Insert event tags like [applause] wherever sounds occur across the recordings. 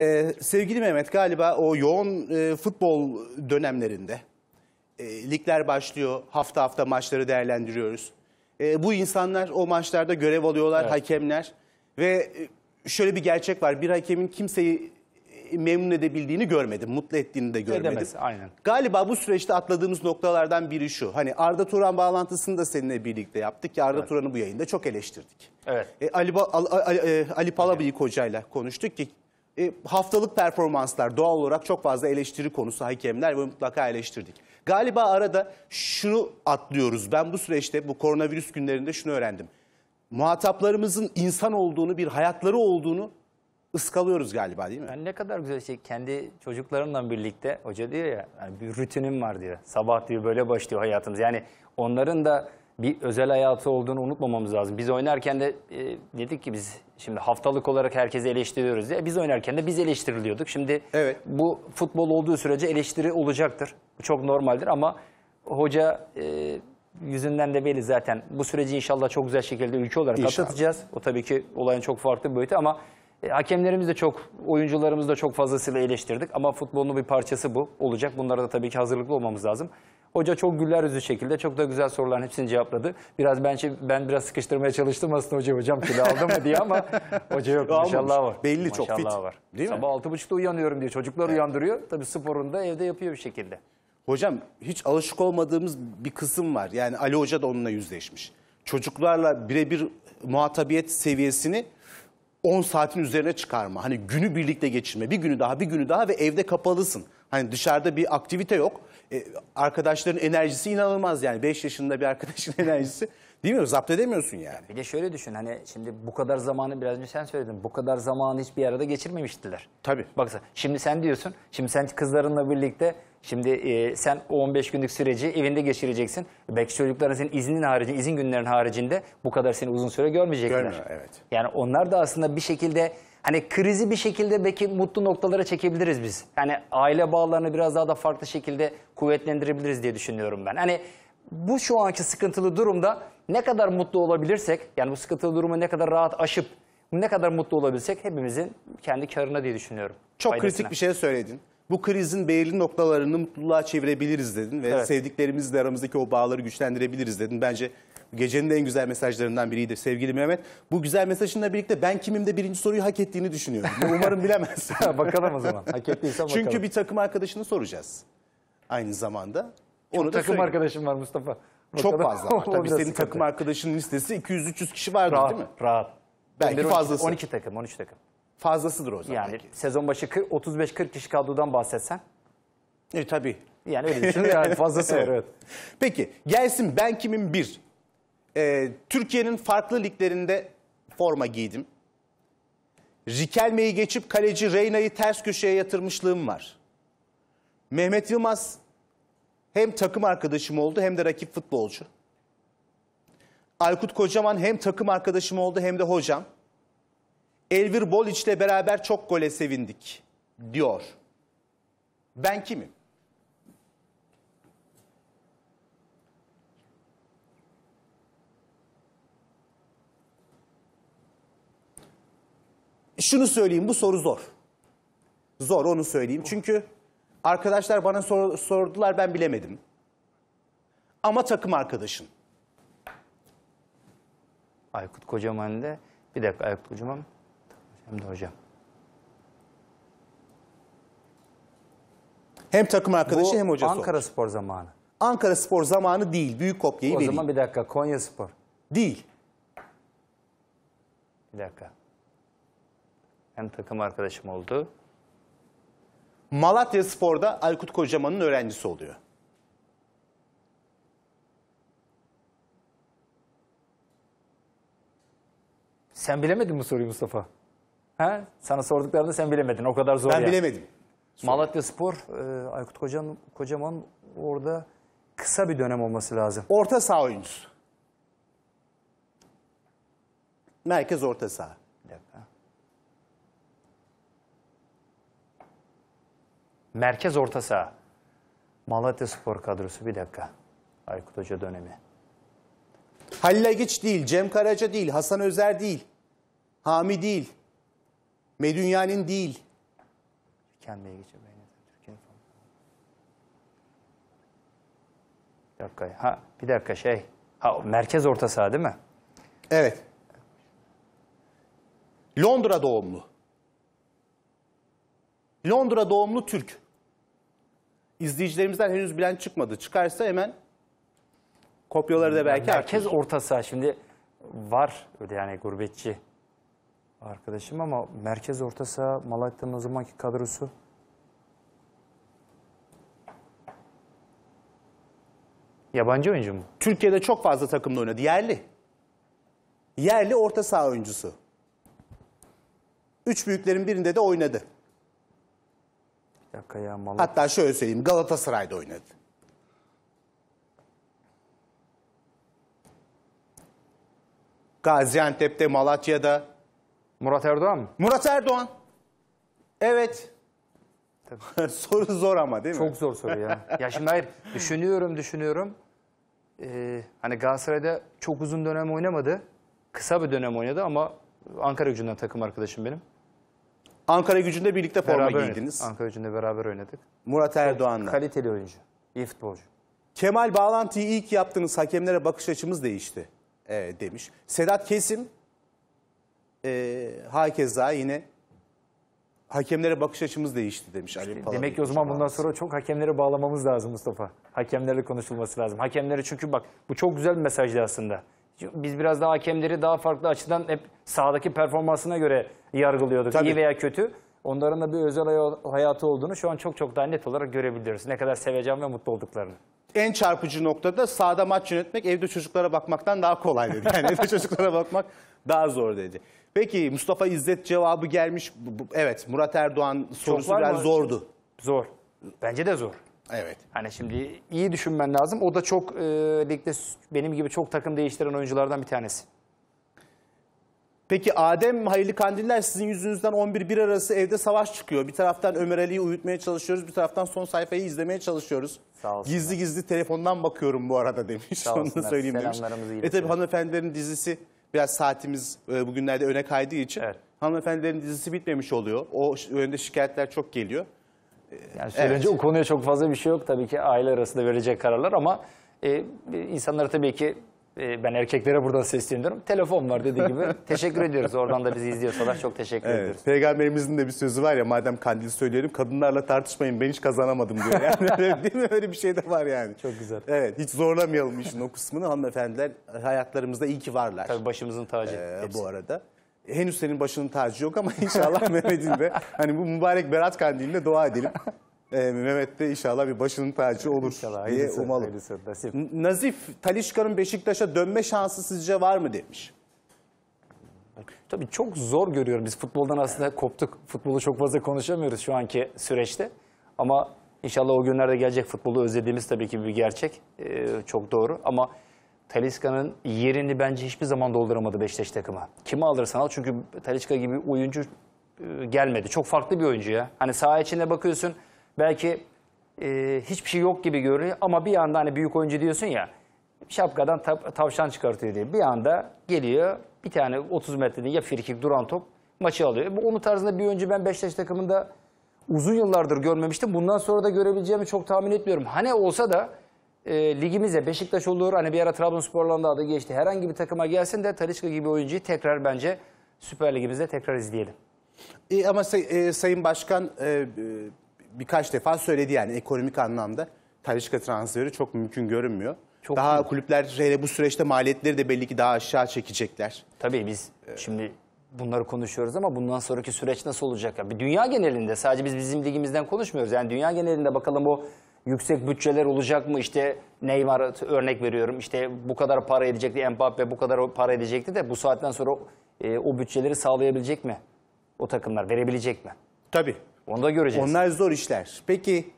Ee, sevgili Mehmet galiba o yoğun e, futbol dönemlerinde e, ligler başlıyor, hafta hafta maçları değerlendiriyoruz. E, bu insanlar o maçlarda görev alıyorlar, evet. hakemler ve e, şöyle bir gerçek var. Bir hakemin kimseyi e, memnun edebildiğini görmedim, mutlu ettiğini de görmedim. Edemez, aynen. Galiba bu süreçte atladığımız noktalardan biri şu. Hani Arda Turan bağlantısını da seninle birlikte yaptık ki Arda evet. Turan'ı bu yayında çok eleştirdik. Evet. E, Ali, ba e, Ali, Ali, Ali Palabıyık hocayla konuştuk ki e, haftalık performanslar doğal olarak çok fazla eleştiri konusu hakemler ve mutlaka eleştirdik. Galiba arada şunu atlıyoruz. Ben bu süreçte bu koronavirüs günlerinde şunu öğrendim. Muhataplarımızın insan olduğunu, bir hayatları olduğunu ıskalıyoruz galiba değil mi? Yani ne kadar güzel şey. Kendi çocuklarımla birlikte hoca diyor ya yani bir rutinim var diyor. Sabah diyor böyle başlıyor hayatımız. Yani onların da bir özel hayatı olduğunu unutmamamız lazım. Biz oynarken de e, dedik ki biz şimdi haftalık olarak herkesi eleştiriyoruz ya. Biz oynarken de biz eleştiriliyorduk. Şimdi Evet. bu futbol olduğu sürece eleştiri olacaktır. Bu çok normaldir ama hoca e, yüzünden de belli zaten. Bu süreci inşallah çok güzel şekilde ülke olarak İnşallah. atlatacağız. O tabii ki olayın çok farklı bir boyutu ama e, hakemlerimiz de çok, oyuncularımız da çok fazlasıyla eleştirdik. Ama futbolun bir parçası bu olacak. Bunlara da tabii ki hazırlıklı olmamız lazım. Hoca çok güller yüzü şekilde çok da güzel soruların hepsini cevapladı. Biraz ben, şey, ben biraz sıkıştırmaya çalıştım aslında hoca hocam kilo aldım mı diye ama [laughs] hoca yok maşallah var. Belli maşallah çok fit. Var. Değil mi Sabah altı buçukta uyanıyorum diye çocuklar evet. uyandırıyor. Tabii sporunu da evde yapıyor bir şekilde. Hocam hiç alışık olmadığımız bir kısım var. Yani Ali Hoca da onunla yüzleşmiş. Çocuklarla birebir muhatabiyet seviyesini 10 saatin üzerine çıkarma. Hani günü birlikte geçirme. Bir günü daha, bir günü daha ve evde kapalısın. Hani dışarıda bir aktivite yok. E, arkadaşların enerjisi inanılmaz yani. 5 yaşında bir arkadaşın [laughs] enerjisi. Değil mi? Zapt edemiyorsun yani. Bir de şöyle düşün hani şimdi bu kadar zamanı biraz önce sen söyledin. Bu kadar zamanı hiçbir arada geçirmemiştiler. Tabii. Baksana şimdi sen diyorsun. Şimdi sen kızlarınla birlikte şimdi e, sen o 15 günlük süreci evinde geçireceksin. Belki çocukların senin iznin harici, izin günlerin haricinde bu kadar seni uzun süre görmeyecekler. Görmüyor evet. Yani onlar da aslında bir şekilde hani krizi bir şekilde belki mutlu noktalara çekebiliriz biz. Yani aile bağlarını biraz daha da farklı şekilde kuvvetlendirebiliriz diye düşünüyorum ben. Hani bu şu anki sıkıntılı durumda ne kadar mutlu olabilirsek, yani bu sıkıntılı durumu ne kadar rahat aşıp ne kadar mutlu olabilsek hepimizin kendi karına diye düşünüyorum. Çok faydasına. kritik bir şey söyledin. Bu krizin belirli noktalarını mutluluğa çevirebiliriz dedin ve evet. sevdiklerimizle aramızdaki o bağları güçlendirebiliriz dedin. Bence Gecenin en güzel mesajlarından biriydi sevgili Mehmet. Bu güzel mesajınla birlikte ben kimim de birinci soruyu hak ettiğini düşünüyorum. Umarım bilemez. [laughs] bakalım o zaman. Hak ettiysen bakalım. Çünkü bir takım arkadaşını soracağız. Aynı zamanda. Onu Çok da takım arkadaşım var Mustafa. Çok fazla var. [laughs] Tabii senin sıkıntı. takım arkadaşının listesi 200-300 kişi vardır Rahat, değil mi? Rahat. Belki Belki fazlası. 12 takım, 13 takım. Fazlasıdır o zaman. Yani belki. sezon başı 35-40 kişi kadrodan bahsetsen. E, tabii. Yani öyle düşünün [laughs] yani fazlası var. evet. Peki gelsin ben kimim bir e, Türkiye'nin farklı liglerinde forma giydim. Rikelme'yi geçip kaleci Reyna'yı ters köşeye yatırmışlığım var. Mehmet Yılmaz hem takım arkadaşım oldu hem de rakip futbolcu. Aykut Kocaman hem takım arkadaşım oldu hem de hocam. Elvir Boliç'le beraber çok gole sevindik diyor. Ben kimim? şunu söyleyeyim bu soru zor. Zor onu söyleyeyim. Çünkü arkadaşlar bana sor, sordular ben bilemedim. Ama takım arkadaşın. Aykut Kocaman ile bir dakika Aykut Kocaman hem de hocam. Hem takım arkadaşı Bu hem hoca Ankara sormuş. Spor zamanı. Ankara Spor zamanı değil. Büyük kopyayı o vereyim. O zaman bir dakika Konya Spor. Değil. Bir dakika hem takım arkadaşım oldu. Malatya Spor'da Aykut Kocaman'ın öğrencisi oluyor. Sen bilemedin mi soruyu Mustafa? Ha? Sana sorduklarını sen bilemedin. O kadar zor Ben ya. bilemedim. Malatya Spor, e, Aykut Kocan, Kocaman orada kısa bir dönem olması lazım. Orta saha oyuncusu. Merkez orta saha. Merkez orta saha. Malatya Spor kadrosu bir dakika. Aykut Hoca dönemi. Halil Agiç değil, Cem Karaca değil, Hasan Özer değil. Hami değil. Medünyan'ın değil. Kendime geçeceğim. Bir dakika. Ha, bir dakika şey. Ha, merkez orta saha değil mi? Evet. Londra doğumlu. Londra doğumlu Türk. İzleyicilerimizden henüz bilen çıkmadı. Çıkarsa hemen kopyaları da belki artır. Herkes orta saha şimdi var öyle yani gurbetçi arkadaşım ama merkez orta saha Malatya'nın o zamanki kadrosu Yabancı oyuncu mu? Türkiye'de çok fazla takımda oynadı. Yerli. Yerli orta saha oyuncusu. Üç büyüklerin birinde de oynadı dakika ya Hatta şöyle söyleyeyim Galatasaray'da oynadı. Gaziantep'te, Malatya'da. Murat Erdoğan mı? Murat Erdoğan. Evet. [laughs] soru zor ama değil mi? Çok zor soru ya. [laughs] ya şimdi hayır düşünüyorum düşünüyorum. Ee, hani Galatasaray'da çok uzun dönem oynamadı. Kısa bir dönem oynadı ama Ankara gücünden takım arkadaşım benim. Ankara gücünde birlikte forma beraber giydiniz. Oynadık. Ankara gücünde beraber oynadık. Murat Erdoğan'la. Kaliteli oyuncu. İyi futbolcu. Kemal Bağlantı'yı ilk yaptığınız hakemlere bakış açımız değişti e, demiş. Sedat Kesim e, hakeza yine hakemlere bakış açımız değişti demiş Ali Palavi. Demek ki o zaman bundan sonra çok hakemlere bağlamamız lazım Mustafa. Hakemlerle konuşulması lazım. Hakemlere çünkü bak bu çok güzel bir mesajdı aslında. Biz biraz daha hakemleri daha farklı açıdan hep sahadaki performansına göre yargılıyorduk. Tabii. İyi veya kötü. Onların da bir özel hayatı olduğunu şu an çok çok daha net olarak görebiliyoruz. Ne kadar seveceğim ve mutlu olduklarını en çarpıcı noktada sahada maç yönetmek evde çocuklara bakmaktan daha kolay dedi. Yani evde [laughs] çocuklara bakmak daha zor dedi. Peki Mustafa İzzet cevabı gelmiş. Evet Murat Erdoğan sorusu biraz zordu. Zor. Bence de zor. Evet. Hani şimdi iyi düşünmen lazım. O da çok e, ligde benim gibi çok takım değiştiren oyunculardan bir tanesi. Peki Adem Hayırlı Kandiller sizin yüzünüzden 11-1 arası evde savaş çıkıyor. Bir taraftan Ömer Ali'yi uyutmaya çalışıyoruz. Bir taraftan son sayfayı izlemeye çalışıyoruz. Sağ olsun gizli gizli telefondan bakıyorum bu arada demiş. Sağ Onu da söyleyeyim demiş. E tabi hanımefendilerin dizisi biraz saatimiz e, bugünlerde öne kaydığı için. Evet. Hanımefendilerin dizisi bitmemiş oluyor. O yönde şikayetler çok geliyor. Yani söyleyince evet. o konuya çok fazla bir şey yok. Tabii ki aile arasında verecek kararlar ama e, insanlara tabii ki e, ben erkeklere buradan sesleniyorum. Telefon var dediği gibi. [laughs] teşekkür ediyoruz. Oradan da bizi izliyorsalar çok teşekkür evet. ediyoruz. Peygamberimizin de bir sözü var ya madem kandil söylüyorum kadınlarla tartışmayın ben hiç kazanamadım diyor. Yani [laughs] değil mi? Öyle bir şey de var yani. Çok güzel. Evet hiç zorlamayalım işin o kısmını. Hanımefendiler hayatlarımızda iyi ki varlar. Tabii başımızın tacı. Ee, bu arada henüz senin başının tacı yok ama [laughs] inşallah Mehmet'in de hani bu mübarek Berat Kandili'ne dua edelim. Ee, Mehmet de inşallah bir başının tacı olur İnşallah. diye hayırlısı, umalım. Hayırlısı, Nazif Talişka'nın Beşiktaş'a dönme şansı sizce var mı demiş. Tabii çok zor görüyorum. Biz futboldan aslında koptuk. Futbolu çok fazla konuşamıyoruz şu anki süreçte. Ama inşallah o günlerde gelecek futbolu özlediğimiz tabii ki bir gerçek. Ee, çok doğru ama Talisca'nın yerini bence hiçbir zaman dolduramadı Beşiktaş takıma. Kimi alırsan al çünkü Talisca gibi oyuncu e, gelmedi. Çok farklı bir oyuncu ya. Hani saha içinde bakıyorsun belki e, hiçbir şey yok gibi görünüyor ama bir anda hani büyük oyuncu diyorsun ya şapkadan tav tavşan çıkartıyor diye. Bir anda geliyor bir tane 30 metrede ya firkik duran top maçı alıyor. Bu onun tarzında bir oyuncu ben Beşiktaş takımında uzun yıllardır görmemiştim. Bundan sonra da görebileceğimi çok tahmin etmiyorum. Hani olsa da e, ligimize Beşiktaş olur. Hani bir ara Trabzonspor'la da adı geçti. Herhangi bir takıma gelsin de Talisca gibi oyuncuyu tekrar bence Süper Ligimizde tekrar izleyelim. E, ama say, e, Sayın Başkan e, e birkaç defa söyledi yani ekonomik anlamda Talisca transferi çok mümkün görünmüyor. Çok daha mümkün. kulüpler hele bu süreçte maliyetleri de belli ki daha aşağı çekecekler. Tabii biz ee, şimdi bunları konuşuyoruz ama bundan sonraki süreç nasıl olacak? Bir dünya genelinde sadece biz bizim ligimizden konuşmuyoruz. Yani dünya genelinde bakalım o yüksek bütçeler olacak mı? İşte Neymar örnek veriyorum. İşte bu kadar para edecekti, Mbappe bu kadar para edecekti de bu saatten sonra e, o bütçeleri sağlayabilecek mi? O takımlar verebilecek mi? Tabii. Onu da göreceğiz. Onlar zor işler. Peki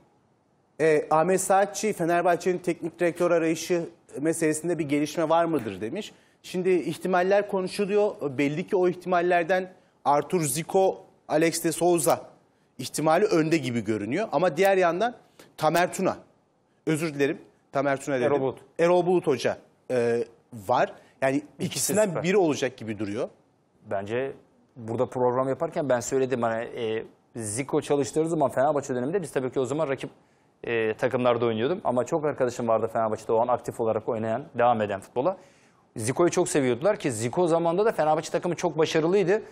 e, Ahmet Saatçi Fenerbahçe'nin teknik direktör arayışı meselesinde bir gelişme var mıdır demiş. Şimdi ihtimaller konuşuluyor. Belli ki o ihtimallerden Artur Zico, Alex de Souza ihtimali önde gibi görünüyor. Ama diğer yandan Tamer Tuna, özür dilerim Tamer Tuna dedim. Erol Bulut. Erol Bulut Hoca e, var. Yani İkisi ikisinden süper. biri olacak gibi duruyor. Bence burada program yaparken ben söyledim hani e, Zico çalıştığımız zaman Fenerbahçe döneminde biz tabii ki o zaman rakip e, takımlarda oynuyordum. Ama çok arkadaşım vardı Fenerbahçe'de o an aktif olarak oynayan, devam eden futbola. Zico'yu çok seviyordular ki Zico zamanda da Fenerbahçe takımı çok başarılıydı.